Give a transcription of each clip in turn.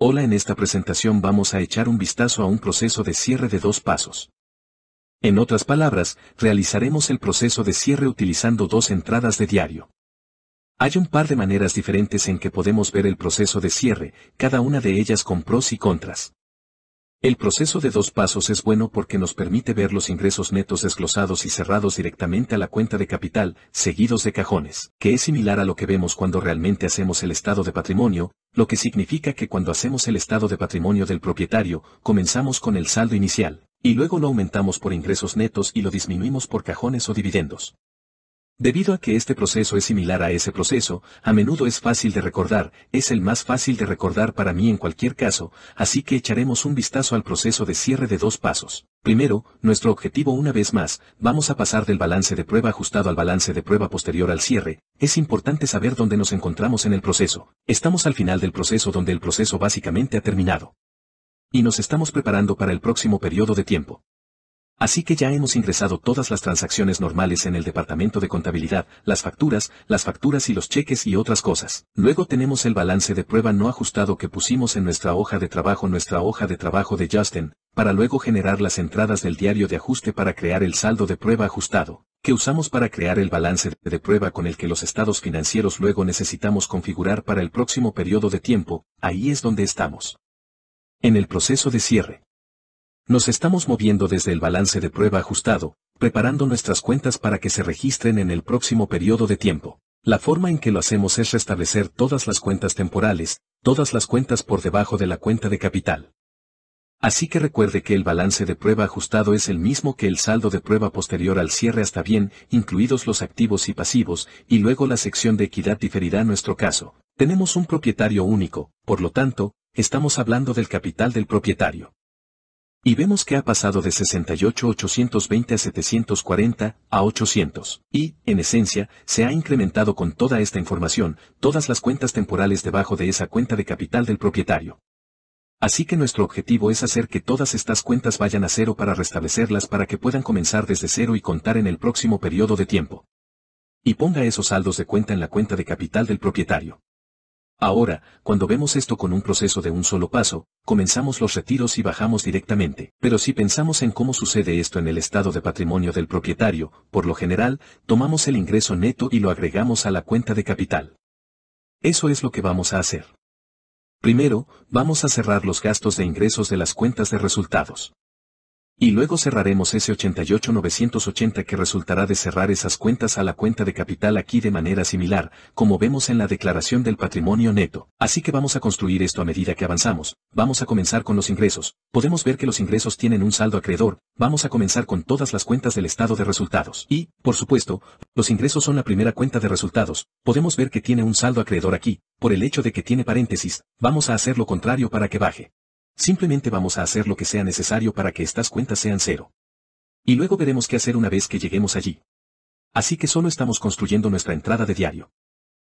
Hola en esta presentación vamos a echar un vistazo a un proceso de cierre de dos pasos. En otras palabras, realizaremos el proceso de cierre utilizando dos entradas de diario. Hay un par de maneras diferentes en que podemos ver el proceso de cierre, cada una de ellas con pros y contras. El proceso de dos pasos es bueno porque nos permite ver los ingresos netos desglosados y cerrados directamente a la cuenta de capital, seguidos de cajones, que es similar a lo que vemos cuando realmente hacemos el estado de patrimonio, lo que significa que cuando hacemos el estado de patrimonio del propietario, comenzamos con el saldo inicial, y luego lo aumentamos por ingresos netos y lo disminuimos por cajones o dividendos. Debido a que este proceso es similar a ese proceso, a menudo es fácil de recordar, es el más fácil de recordar para mí en cualquier caso, así que echaremos un vistazo al proceso de cierre de dos pasos. Primero, nuestro objetivo una vez más, vamos a pasar del balance de prueba ajustado al balance de prueba posterior al cierre, es importante saber dónde nos encontramos en el proceso. Estamos al final del proceso donde el proceso básicamente ha terminado. Y nos estamos preparando para el próximo periodo de tiempo. Así que ya hemos ingresado todas las transacciones normales en el departamento de contabilidad, las facturas, las facturas y los cheques y otras cosas. Luego tenemos el balance de prueba no ajustado que pusimos en nuestra hoja de trabajo, nuestra hoja de trabajo de Justin, para luego generar las entradas del diario de ajuste para crear el saldo de prueba ajustado, que usamos para crear el balance de prueba con el que los estados financieros luego necesitamos configurar para el próximo periodo de tiempo, ahí es donde estamos. En el proceso de cierre. Nos estamos moviendo desde el balance de prueba ajustado, preparando nuestras cuentas para que se registren en el próximo periodo de tiempo. La forma en que lo hacemos es restablecer todas las cuentas temporales, todas las cuentas por debajo de la cuenta de capital. Así que recuerde que el balance de prueba ajustado es el mismo que el saldo de prueba posterior al cierre hasta bien, incluidos los activos y pasivos, y luego la sección de equidad diferirá nuestro caso. Tenemos un propietario único, por lo tanto, estamos hablando del capital del propietario. Y vemos que ha pasado de 68.820 a 740, a 800. Y, en esencia, se ha incrementado con toda esta información, todas las cuentas temporales debajo de esa cuenta de capital del propietario. Así que nuestro objetivo es hacer que todas estas cuentas vayan a cero para restablecerlas para que puedan comenzar desde cero y contar en el próximo periodo de tiempo. Y ponga esos saldos de cuenta en la cuenta de capital del propietario. Ahora, cuando vemos esto con un proceso de un solo paso, comenzamos los retiros y bajamos directamente. Pero si pensamos en cómo sucede esto en el estado de patrimonio del propietario, por lo general, tomamos el ingreso neto y lo agregamos a la cuenta de capital. Eso es lo que vamos a hacer. Primero, vamos a cerrar los gastos de ingresos de las cuentas de resultados. Y luego cerraremos ese 88,980 que resultará de cerrar esas cuentas a la cuenta de capital aquí de manera similar, como vemos en la declaración del patrimonio neto. Así que vamos a construir esto a medida que avanzamos. Vamos a comenzar con los ingresos. Podemos ver que los ingresos tienen un saldo acreedor. Vamos a comenzar con todas las cuentas del estado de resultados. Y, por supuesto, los ingresos son la primera cuenta de resultados. Podemos ver que tiene un saldo acreedor aquí. Por el hecho de que tiene paréntesis, vamos a hacer lo contrario para que baje. Simplemente vamos a hacer lo que sea necesario para que estas cuentas sean cero. Y luego veremos qué hacer una vez que lleguemos allí. Así que solo estamos construyendo nuestra entrada de diario.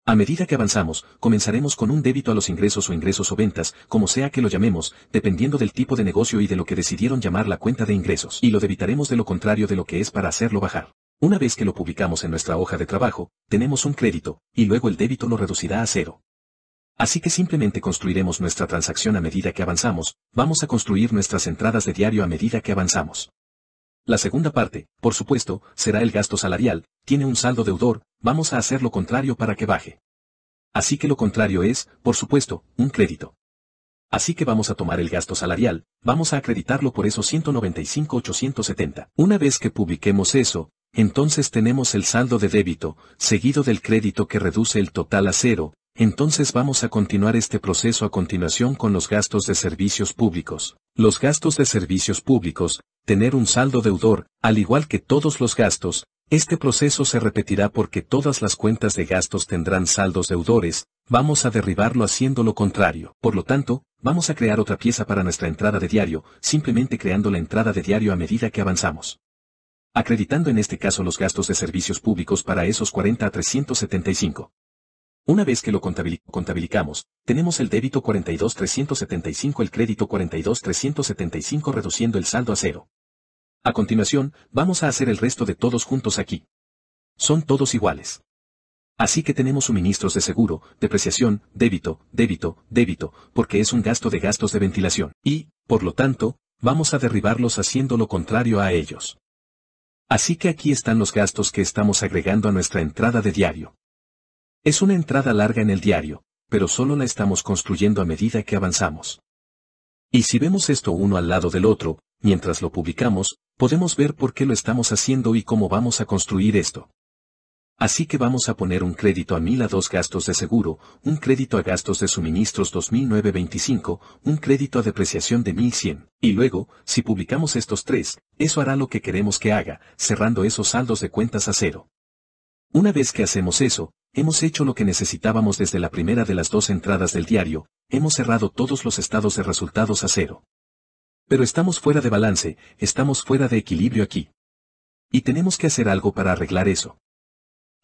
A medida que avanzamos, comenzaremos con un débito a los ingresos o ingresos o ventas, como sea que lo llamemos, dependiendo del tipo de negocio y de lo que decidieron llamar la cuenta de ingresos, y lo debitaremos de lo contrario de lo que es para hacerlo bajar. Una vez que lo publicamos en nuestra hoja de trabajo, tenemos un crédito, y luego el débito lo reducirá a cero. Así que simplemente construiremos nuestra transacción a medida que avanzamos, vamos a construir nuestras entradas de diario a medida que avanzamos. La segunda parte, por supuesto, será el gasto salarial, tiene un saldo deudor, vamos a hacer lo contrario para que baje. Así que lo contrario es, por supuesto, un crédito. Así que vamos a tomar el gasto salarial, vamos a acreditarlo por esos 195,870. Una vez que publiquemos eso, entonces tenemos el saldo de débito, seguido del crédito que reduce el total a cero, entonces vamos a continuar este proceso a continuación con los gastos de servicios públicos. Los gastos de servicios públicos, tener un saldo deudor, al igual que todos los gastos, este proceso se repetirá porque todas las cuentas de gastos tendrán saldos deudores, vamos a derribarlo haciendo lo contrario. Por lo tanto, vamos a crear otra pieza para nuestra entrada de diario, simplemente creando la entrada de diario a medida que avanzamos. Acreditando en este caso los gastos de servicios públicos para esos 40 a 375. Una vez que lo contabilicamos, tenemos el débito 42.375, el crédito 42.375 reduciendo el saldo a cero. A continuación, vamos a hacer el resto de todos juntos aquí. Son todos iguales. Así que tenemos suministros de seguro, depreciación, débito, débito, débito, porque es un gasto de gastos de ventilación, y, por lo tanto, vamos a derribarlos haciendo lo contrario a ellos. Así que aquí están los gastos que estamos agregando a nuestra entrada de diario. Es una entrada larga en el diario, pero solo la estamos construyendo a medida que avanzamos. Y si vemos esto uno al lado del otro, mientras lo publicamos, podemos ver por qué lo estamos haciendo y cómo vamos a construir esto. Así que vamos a poner un crédito a 1000 a dos gastos de seguro, un crédito a gastos de suministros 2925, un crédito a depreciación de 1100, y luego, si publicamos estos tres, eso hará lo que queremos que haga, cerrando esos saldos de cuentas a cero. Una vez que hacemos eso, Hemos hecho lo que necesitábamos desde la primera de las dos entradas del diario, hemos cerrado todos los estados de resultados a cero. Pero estamos fuera de balance, estamos fuera de equilibrio aquí. Y tenemos que hacer algo para arreglar eso.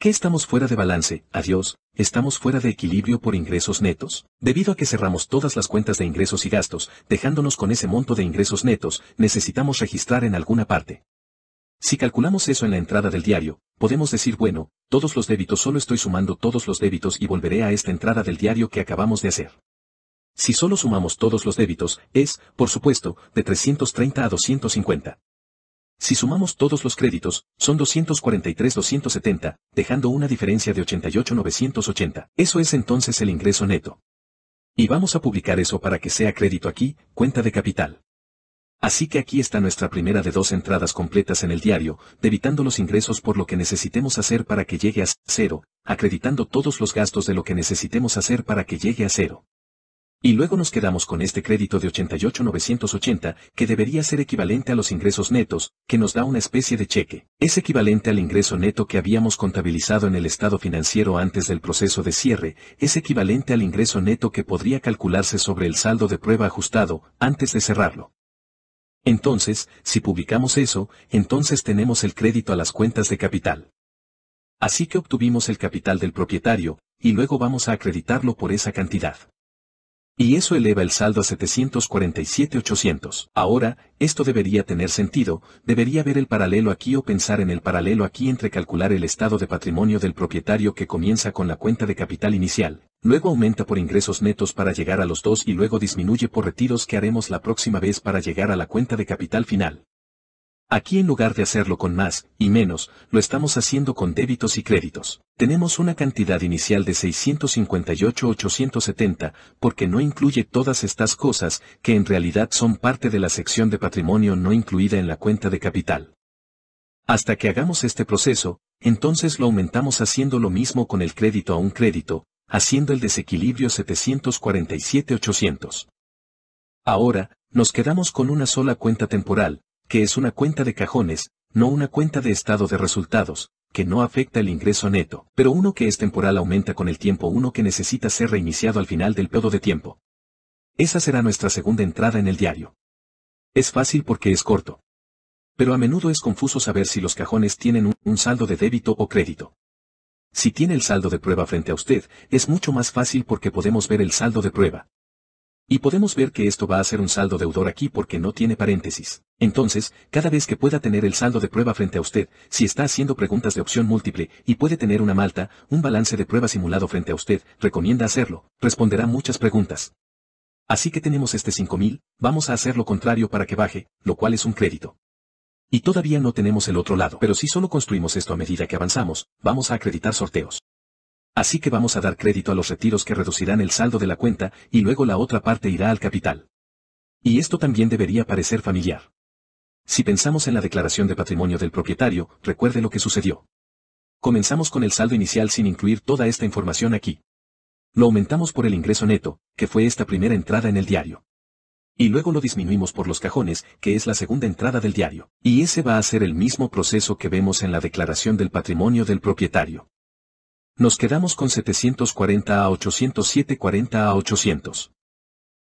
¿Qué estamos fuera de balance? Adiós, estamos fuera de equilibrio por ingresos netos. Debido a que cerramos todas las cuentas de ingresos y gastos, dejándonos con ese monto de ingresos netos, necesitamos registrar en alguna parte. Si calculamos eso en la entrada del diario, podemos decir bueno, todos los débitos solo estoy sumando todos los débitos y volveré a esta entrada del diario que acabamos de hacer. Si solo sumamos todos los débitos, es, por supuesto, de 330 a 250. Si sumamos todos los créditos, son 243-270, dejando una diferencia de 88-980. Eso es entonces el ingreso neto. Y vamos a publicar eso para que sea crédito aquí, cuenta de capital. Así que aquí está nuestra primera de dos entradas completas en el diario, debitando los ingresos por lo que necesitemos hacer para que llegue a cero, acreditando todos los gastos de lo que necesitemos hacer para que llegue a cero. Y luego nos quedamos con este crédito de 88.980, que debería ser equivalente a los ingresos netos, que nos da una especie de cheque. Es equivalente al ingreso neto que habíamos contabilizado en el estado financiero antes del proceso de cierre, es equivalente al ingreso neto que podría calcularse sobre el saldo de prueba ajustado, antes de cerrarlo. Entonces, si publicamos eso, entonces tenemos el crédito a las cuentas de capital. Así que obtuvimos el capital del propietario, y luego vamos a acreditarlo por esa cantidad. Y eso eleva el saldo a 747.800. Ahora, esto debería tener sentido, debería ver el paralelo aquí o pensar en el paralelo aquí entre calcular el estado de patrimonio del propietario que comienza con la cuenta de capital inicial, luego aumenta por ingresos netos para llegar a los dos y luego disminuye por retiros que haremos la próxima vez para llegar a la cuenta de capital final. Aquí en lugar de hacerlo con más y menos, lo estamos haciendo con débitos y créditos. Tenemos una cantidad inicial de 658.870 porque no incluye todas estas cosas que en realidad son parte de la sección de patrimonio no incluida en la cuenta de capital. Hasta que hagamos este proceso, entonces lo aumentamos haciendo lo mismo con el crédito a un crédito, haciendo el desequilibrio 747.800. Ahora, nos quedamos con una sola cuenta temporal, que es una cuenta de cajones, no una cuenta de estado de resultados, que no afecta el ingreso neto, pero uno que es temporal aumenta con el tiempo, uno que necesita ser reiniciado al final del periodo de tiempo. Esa será nuestra segunda entrada en el diario. Es fácil porque es corto. Pero a menudo es confuso saber si los cajones tienen un, un saldo de débito o crédito. Si tiene el saldo de prueba frente a usted, es mucho más fácil porque podemos ver el saldo de prueba. Y podemos ver que esto va a ser un saldo deudor aquí porque no tiene paréntesis. Entonces, cada vez que pueda tener el saldo de prueba frente a usted, si está haciendo preguntas de opción múltiple y puede tener una malta, un balance de prueba simulado frente a usted, recomienda hacerlo, responderá muchas preguntas. Así que tenemos este 5000, vamos a hacer lo contrario para que baje, lo cual es un crédito. Y todavía no tenemos el otro lado, pero si solo construimos esto a medida que avanzamos, vamos a acreditar sorteos. Así que vamos a dar crédito a los retiros que reducirán el saldo de la cuenta y luego la otra parte irá al capital. Y esto también debería parecer familiar. Si pensamos en la declaración de patrimonio del propietario, recuerde lo que sucedió. Comenzamos con el saldo inicial sin incluir toda esta información aquí. Lo aumentamos por el ingreso neto, que fue esta primera entrada en el diario. Y luego lo disminuimos por los cajones, que es la segunda entrada del diario. Y ese va a ser el mismo proceso que vemos en la declaración del patrimonio del propietario nos quedamos con 740 a 807 40 a 800.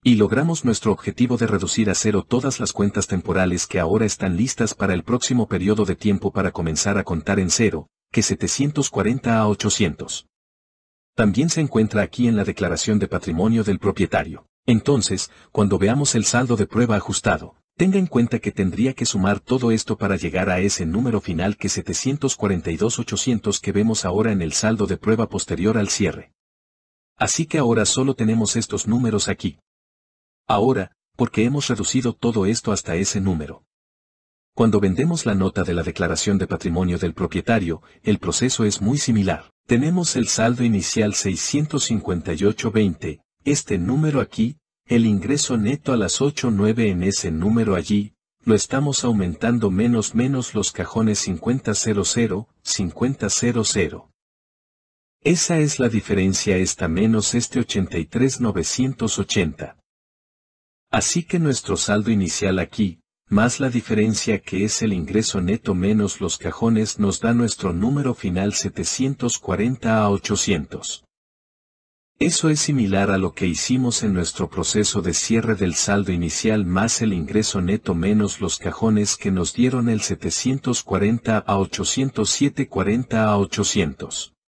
Y logramos nuestro objetivo de reducir a cero todas las cuentas temporales que ahora están listas para el próximo periodo de tiempo para comenzar a contar en cero, que 740 a 800. También se encuentra aquí en la declaración de patrimonio del propietario. Entonces, cuando veamos el saldo de prueba ajustado, Tenga en cuenta que tendría que sumar todo esto para llegar a ese número final que 742.800 que vemos ahora en el saldo de prueba posterior al cierre. Así que ahora solo tenemos estos números aquí. Ahora, porque hemos reducido todo esto hasta ese número. Cuando vendemos la nota de la declaración de patrimonio del propietario, el proceso es muy similar. Tenemos el saldo inicial 658.20, este número aquí, el ingreso neto a las 8-9 en ese número allí, lo estamos aumentando menos menos los cajones 5000, 5000. Esa es la diferencia esta menos este 83-980. Así que nuestro saldo inicial aquí, más la diferencia que es el ingreso neto menos los cajones nos da nuestro número final 740 a 800. Eso es similar a lo que hicimos en nuestro proceso de cierre del saldo inicial más el ingreso neto menos los cajones que nos dieron el 740 a 807 40 a 800.